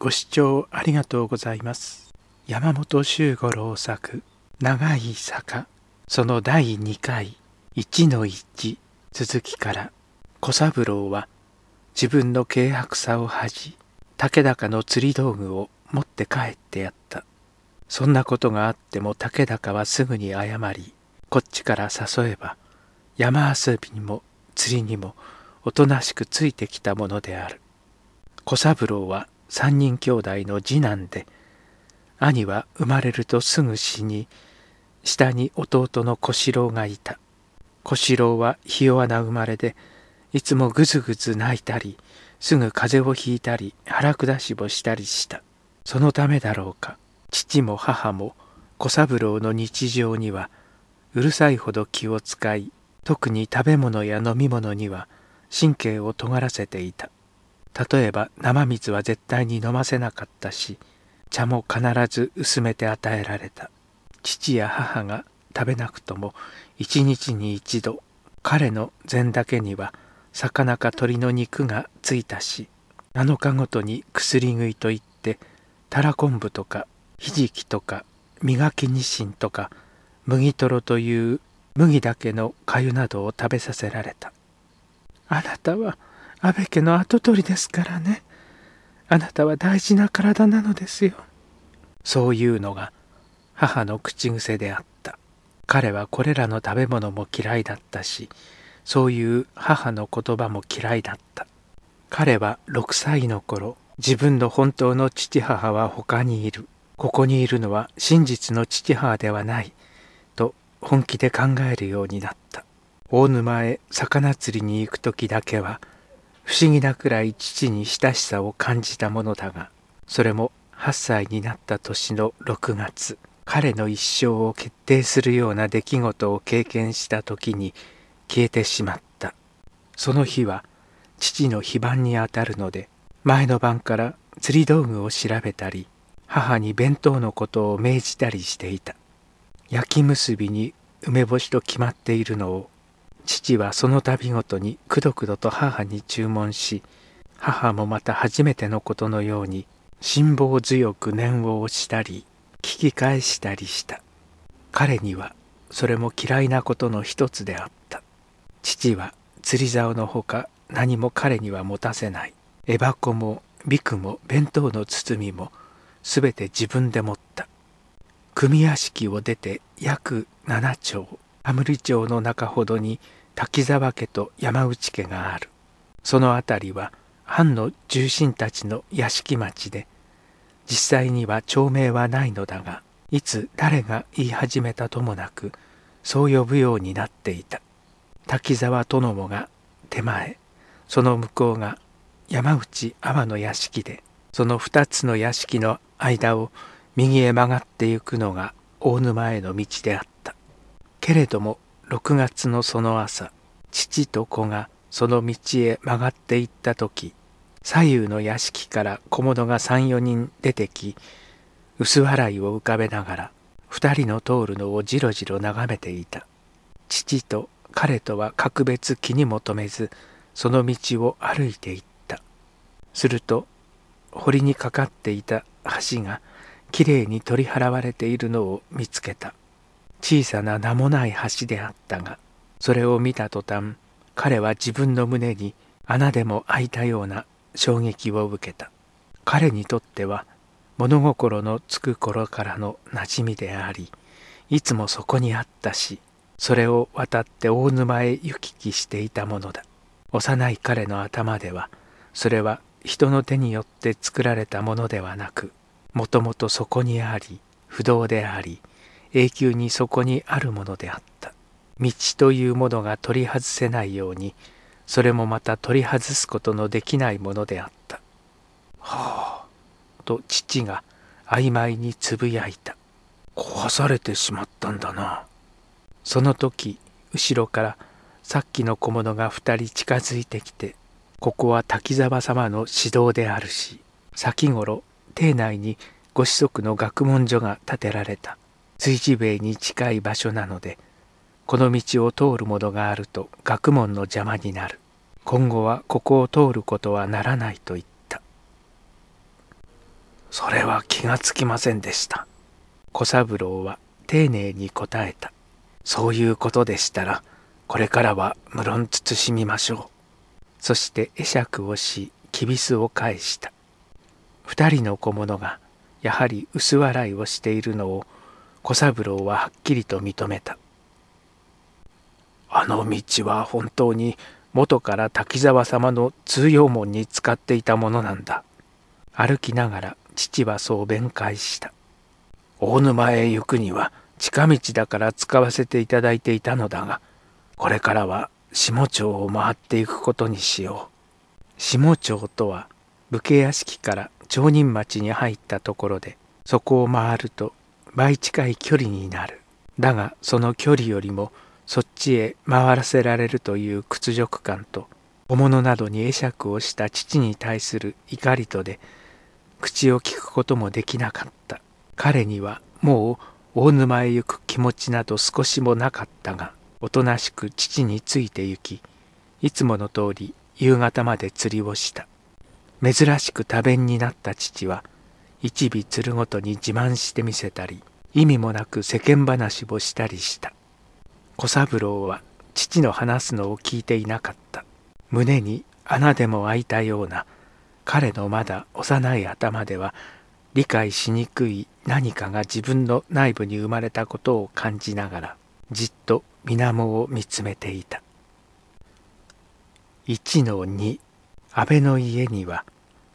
ご視聴ありがとうございます。山本周五郎作「長い坂」その第2回1の1続きから小三郎は自分の軽薄さを恥じ竹高の釣り道具を持って帰ってやったそんなことがあっても竹高はすぐに謝りこっちから誘えば山遊びにも釣りにもおとなしくついてきたものである小三郎は3人兄弟の次男で兄は生まれるとすぐ死に下に弟の小四郎がいた小四郎はひ弱な生まれでいつもぐずぐず泣いたりすぐ風邪をひいたり腹下しをしたりしたそのためだろうか父も母も小三郎の日常にはうるさいほど気を使い特に食べ物や飲み物には神経を尖らせていた例えば生水は絶対に飲ませなかったし茶も必ず薄めて与えられた父や母が食べなくとも一日に一度彼の膳だけには魚か鳥の肉がついたし7日ごとに薬食いといってたら昆布とかひじきとか磨きニシンとか麦とろという麦だけの粥などを食べさせられたあなたは安倍家の跡取りですからねあなたは大事な体なのですよそういうのが母の口癖であった彼はこれらの食べ物も嫌いだったしそういう母の言葉も嫌いだった彼は6歳の頃自分の本当の父母は他にいるここにいるのは真実の父母ではないと本気で考えるようになった大沼へ魚釣りに行く時だけは不思議なくらい父に親しさを感じたものだがそれも8歳になった年の6月彼の一生を決定するような出来事を経験した時に消えてしまったその日は父の非番にあたるので前の晩から釣り道具を調べたり母に弁当のことを命じたりしていた焼き結びに梅干しと決まっているのを父はその度ごとにくどくどと母に注文し母もまた初めてのことのように辛抱強く念を押したり聞き返したりした彼にはそれも嫌いなことの一つであった父は釣り竿のほか何も彼には持たせないエバコもビクも弁当の包みもすべて自分で持った組屋敷を出て約7丁羽森町の中ほどに滝沢家と山内家があるその辺りは藩の重臣たちの屋敷町で実際には町名はないのだがいつ誰が言い始めたともなくそう呼ぶようになっていた滝沢殿もが手前その向こうが山内阿波の屋敷でその2つの屋敷の間を右へ曲がってゆくのが大沼への道であったけれども6月のその朝父と子がその道へ曲がっていった時左右の屋敷から小物が34人出てき薄笑いを浮かべながら2人の通るのをじろじろ眺めていた父と彼とは格別気にも留めずその道を歩いていったすると堀にかかっていた橋がきれいに取り払われているのを見つけた小さな名もない橋であったがそれを見た途端彼は自分の胸に穴でも開いたような衝撃を受けた彼にとっては物心のつく頃からの馴染みでありいつもそこにあったしそれを渡って大沼へ行き来していたものだ幼い彼の頭ではそれは人の手によって作られたものではなくもともとそこにあり不動であり永久にそこにあるものであった道というものが取り外せないようにそれもまた取り外すことのできないものであった「はあ」と父が曖昧につぶやいた壊されてしまったんだなその時後ろからさっきの小物が2人近づいてきてここは滝沢様の指導であるし先頃邸内にご子息の学問所が建てられた築地塀に近い場所なのでこの道を通るものがあると学問の邪魔になる今後はここを通ることはならないと言ったそれは気がつきませんでした小三郎は丁寧に答えたそういうことでしたらこれからは無論慎みましょうそして会釈をしきびすを返した二人の小物がやはり薄笑いをしているのを小三郎ははっきりと認めた。あの道は本当に元から滝沢様の通用門に使っていたものなんだ。歩きながら父はそう弁解した。大沼へ行くには近道だから使わせていただいていたのだが、これからは下町を回っていくことにしよう。下町とは武家屋敷から町人町に入ったところで、そこを回ると倍近い距離になるだがその距離よりもそっちへ回らせられるという屈辱感と小物などに会釈をした父に対する怒りとで口を利くこともできなかった彼にはもう大沼へ行く気持ちなど少しもなかったがおとなしく父について行きいつもの通り夕方まで釣りをした珍しく多弁になった父は一尾鶴ごとに自慢してみせたり意味もなく世間話をしたりした小三郎は父の話すのを聞いていなかった胸に穴でも開いたような彼のまだ幼い頭では理解しにくい何かが自分の内部に生まれたことを感じながらじっと水面を見つめていた1の2安倍の家には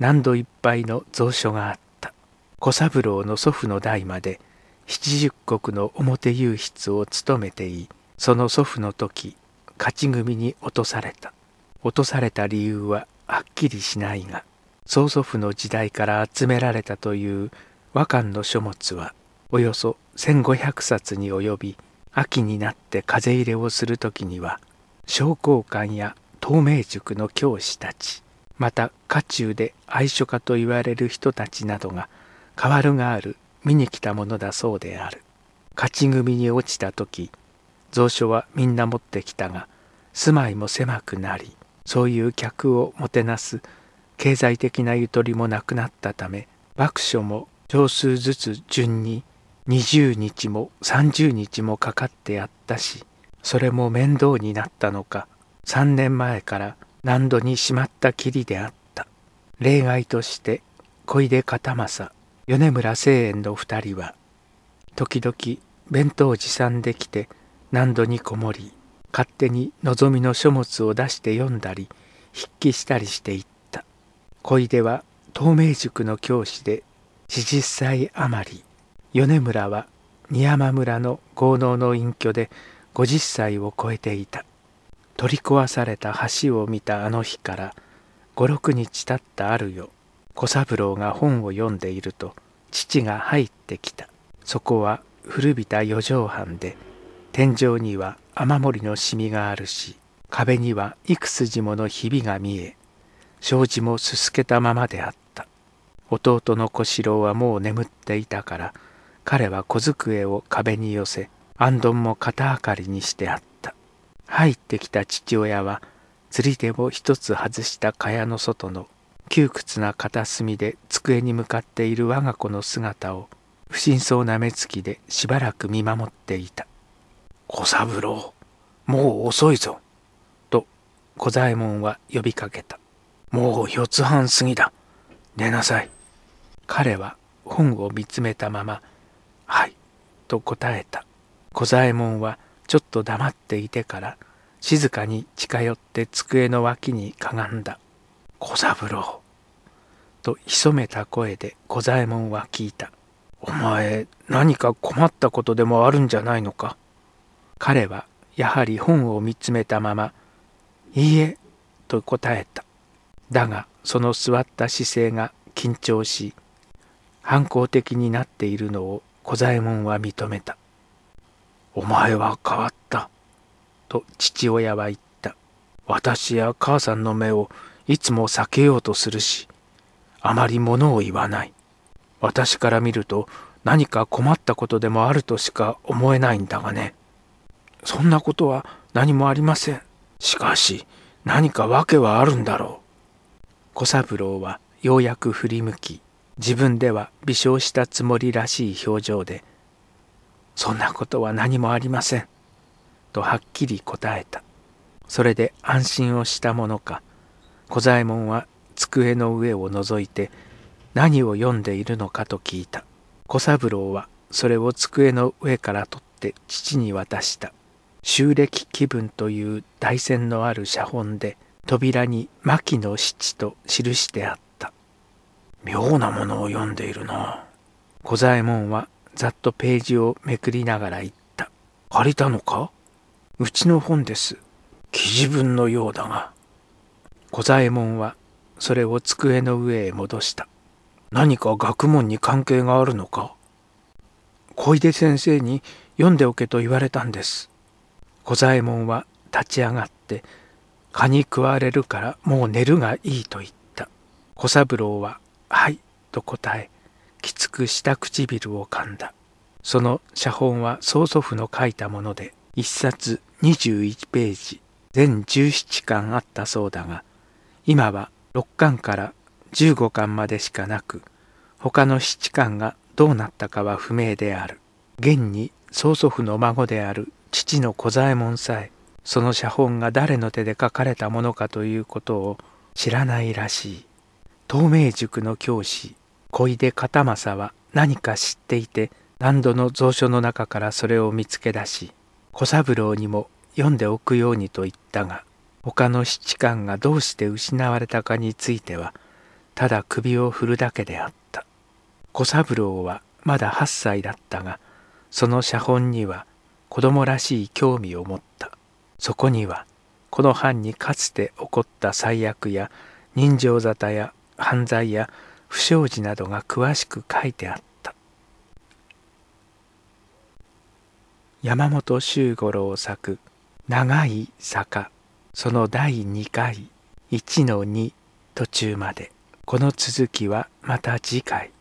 何度いっぱいの蔵書があった小三郎の祖父の代まで七十石の表優筆を務めていその祖父の時勝ち組に落とされた落とされた理由ははっきりしないが曽祖父の時代から集められたという和漢の書物はおよそ1,500冊に及び秋になって風入れをする時には商工館や東明塾の教師たちまた家中で愛書家といわれる人たちなどが変わるがある見に来たものだそうである勝ち組に落ちた時蔵書はみんな持ってきたが住まいも狭くなりそういう客をもてなす経済的なゆとりもなくなったため爆書も少数ずつ順に20日も30日もかかってやったしそれも面倒になったのか3年前から何度にしまったきりであった例外として小出片正米村清園の二人は時々弁当を持参できて何度にこもり勝手に望みの書物を出して読んだり筆記したりしていった小出は東明塾の教師で40歳余り米村は仁山村の豪農の隠居で50歳を超えていた取り壊された橋を見たあの日から56日経ったあるよ小三郎が本を読んでいると父が入ってきたそこは古びた四畳半で天井には雨漏りのシミがあるし壁には幾筋ものひびが見え障子もすすけたままであった弟の小四郎はもう眠っていたから彼は小机を壁に寄せ安どんも肩あかりにしてあった入ってきた父親は釣り手を一つ外した蚊帳の外の窮屈な片隅で机に向かっている我が子の姿を不審そうな目つきでしばらく見守っていた「小三郎もう遅いぞ」と小左衛門は呼びかけた「もう四つ半過ぎだ寝なさい」彼は本を見つめたまま「はい」と答えた小左衛門はちょっと黙っていてから静かに近寄って机の脇にかがんだ小三郎。と潜めた声で小左衛門は聞いた。お前、何か困ったことでもあるんじゃないのか彼は、やはり本を見つめたまま、いいえ、と答えた。だが、その座った姿勢が緊張し、反抗的になっているのを小左衛門は認めた。お前は変わった。と父親は言った。私や母さんの目をいつも避けようとするし、あまり物を言わない。私から見ると何か困ったことでもあるとしか思えないんだがね。そんなことは何もありません。しかし、何か訳はあるんだろう。小三郎はようやく振り向き、自分では微笑したつもりらしい表情で、そんなことは何もありません。とはっきり答えた。それで安心をしたものか、小左衛門は机の上を覗いて何を読んでいるのかと聞いた小三郎はそれを机の上から取って父に渡した「襲暦気分」という台線のある写本で扉に「牧の七」と記してあった妙なものを読んでいるな小左衛門はざっとページをめくりながら言った「借りたのかうちの本です記事文のようだが小左衛門はそれを机の上へ戻した。何か学問に関係があるのか小出先生に読んでおけと言われたんです。小左衛門は立ち上がって「蚊に食われるからもう寝るがいい」と言った小三郎は「はい」と答えきつく下唇を噛んだその写本は曽祖父の書いたもので1冊21ページ全17巻あったそうだが今は6巻から15巻までしかなく他の七巻がどうなったかは不明である現に曽祖父の孫である父の小左衛門さえその写本が誰の手で書かれたものかということを知らないらしい透明塾の教師小出片正は何か知っていて何度の蔵書の中からそれを見つけ出し小三郎にも読んでおくようにと言ったが他の七官がどうして失われたかについてはただ首を振るだけであった小三郎はまだ8歳だったがその写本には子供らしい興味を持ったそこにはこの藩にかつて起こった災悪や人情沙汰や犯罪や不祥事などが詳しく書いてあった山本周五郎作「長い坂」その第2回1 2途中までこの続きはまた次回